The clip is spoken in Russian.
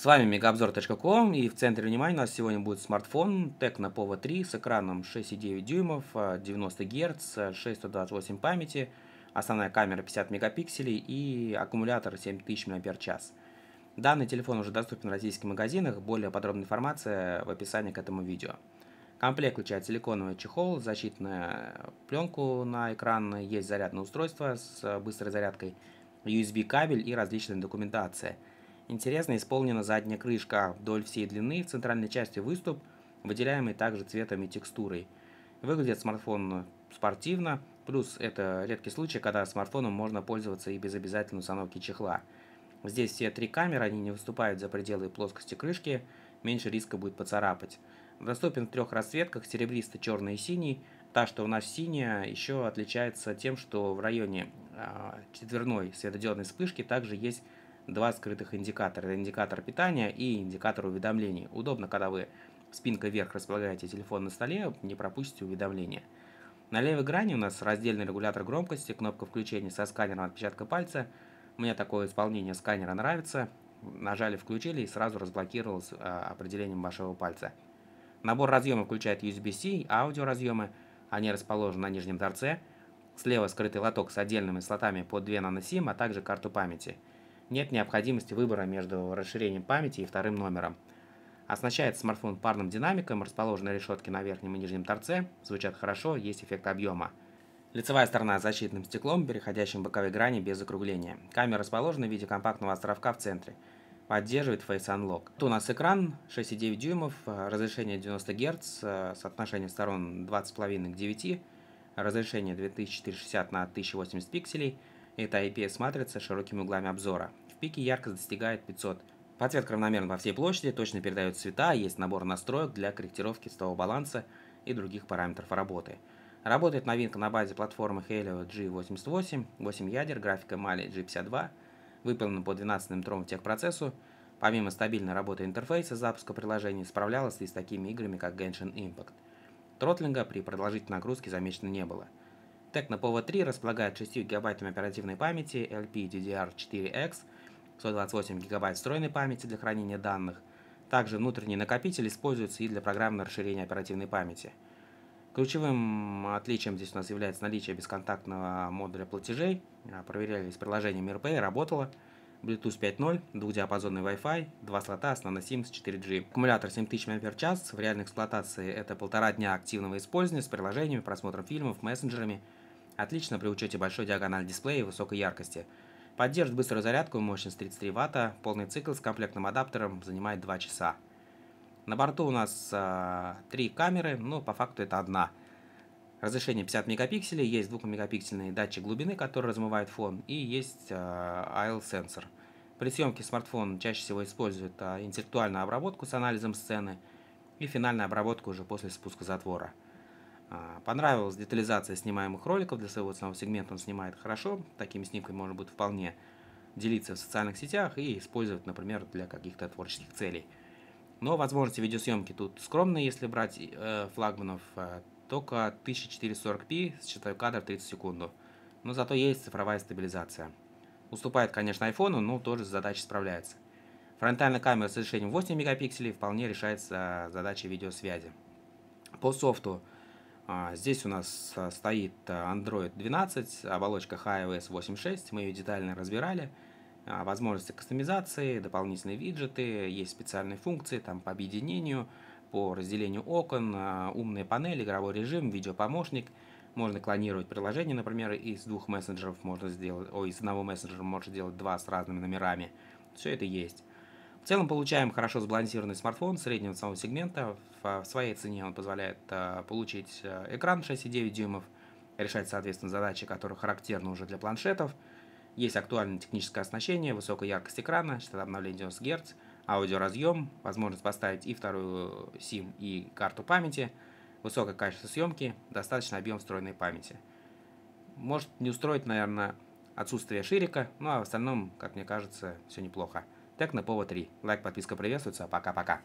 С вами мегаобзор.ком и в центре внимания у нас сегодня будет смартфон Tecno Pova 3 с экраном 6,9 дюймов, 90 Гц, 628 памяти, основная камера 50 мегапикселей и аккумулятор 7000 мАч. Данный телефон уже доступен в российских магазинах, более подробная информация в описании к этому видео. Комплект включает силиконовый чехол, защитную пленку на экран, есть зарядное устройство с а, быстрой зарядкой, USB кабель и различная документация – Интересно исполнена задняя крышка вдоль всей длины, в центральной части выступ, выделяемый также цветом и текстурой. Выглядит смартфон спортивно, плюс это редкий случай, когда смартфоном можно пользоваться и без обязательной установки чехла. Здесь все три камеры, они не выступают за пределы плоскости крышки, меньше риска будет поцарапать. Доступен в трех расцветках, серебристо черный и синий. Та, что у нас синяя, еще отличается тем, что в районе э, четверной светодиодной вспышки также есть два скрытых индикатора. Это индикатор питания и индикатор уведомлений. Удобно, когда вы спинка вверх располагаете телефон на столе, не пропустите уведомления. На левой грани у нас раздельный регулятор громкости, кнопка включения со сканером отпечатка пальца. Мне такое исполнение сканера нравится. Нажали «Включили» и сразу разблокировалось э, определением вашего пальца. Набор разъемов включает USB-C, аудиоразъемы. Они расположены на нижнем торце. Слева скрытый лоток с отдельными слотами по 2 nanoSIM, а также карту памяти – нет необходимости выбора между расширением памяти и вторым номером. оснащает смартфон парным динамиком, расположены решетки на верхнем и нижнем торце, звучат хорошо, есть эффект объема. Лицевая сторона с защитным стеклом, переходящим в боковые грани без закругления. Камера расположена в виде компактного островка в центре. Поддерживает Face Unlock. Тут у нас экран 6,9 дюймов, разрешение 90 Гц, э, соотношение сторон 20,5 к 9, разрешение 2460 на 1080 пикселей – это IPS-матрица с широкими углами обзора. В пике яркость достигает 500. Подсвет равномерна во всей площади, точно передает цвета, а есть набор настроек для корректировки цветового баланса и других параметров работы. Работает новинка на базе платформы Helio G88, 8 ядер, графика Mali G52, выполнена по 12-м тромтехпроцессу. Помимо стабильной работы интерфейса запуска приложений, справлялась и с такими играми, как Genshin Impact. Тротлинга при продолжительной нагрузке замечено не было – Tecno Povo 3 располагает 6 ГБ оперативной памяти LPDDR4X, 128 ГБ встроенной памяти для хранения данных. Также внутренний накопитель используется и для программного расширения оперативной памяти. Ключевым отличием здесь у нас является наличие бесконтактного модуля платежей. А, Проверяли с приложением MirPay, работало. Bluetooth 5.0, двухдиапазонный Wi-Fi, два слота основной SIM с 4G. Аккумулятор 7000 мАч, в реальной эксплуатации это полтора дня активного использования с приложениями, просмотром фильмов, мессенджерами – Отлично при учете большой диагональ дисплея и высокой яркости. Поддержит быструю зарядку, мощность 33 Вт, полный цикл с комплектным адаптером занимает 2 часа. На борту у нас э, а, 3 камеры, но по факту это одна. Разрешение 50 мегапикселей, есть 2-мегапиксельный датчик глубины, который размывает фон, и есть э, а, AL-сенсор. При съемке смартфон чаще всего использует э, а, интеллектуальную обработку с анализом сцены и финальную обработку уже после спуска затвора. А, понравилась детализация снимаемых роликов. Для своего ценового сегмента он снимает хорошо. Такими снимками можно будет вполне делиться в социальных сетях и использовать, например, для каких-то творческих целей. Но возможности видеосъемки тут скромные, если брать э, флагманов, э, только 1440p с частотой кадра в 30 секунду. Но зато есть цифровая стабилизация. Уступает, конечно, iPhone, но тоже с задачей справляется. Фронтальная камера с разрешением 8 мегапикселей вполне решает а, задачи видеосвязи. По софту а, здесь у нас а, стоит а, Android 12, оболочка HiOS 8.6, мы ее детально разбирали. Возможности кастомизации, дополнительные виджеты, есть специальные функции там по объединению, по разделению окон, умные панели, игровой режим, видеопомощник. Можно клонировать приложение, например, из двух мессенджеров можно сделать, о, из одного мессенджера можно сделать два с разными номерами. Все это есть. В целом получаем хорошо сбалансированный смартфон среднего самого сегмента. В своей цене он позволяет э, получить э, экран 6,9 дюймов, решать, соответственно, задачи, которые характерны уже для планшетов. Есть актуальное техническое оснащение, высокая яркость экрана, частота обновления 90 Гц, аудиоразъем, возможность поставить и вторую SIM, э, и карту памяти, высокое качество съемки, достаточный объем встроенной памяти. Может не устроить, наверное, отсутствие ширика, ну а в остальном, как мне кажется, все неплохо. Так на Техноповод 3. Лайк, подписка приветствуется. Пока-пока.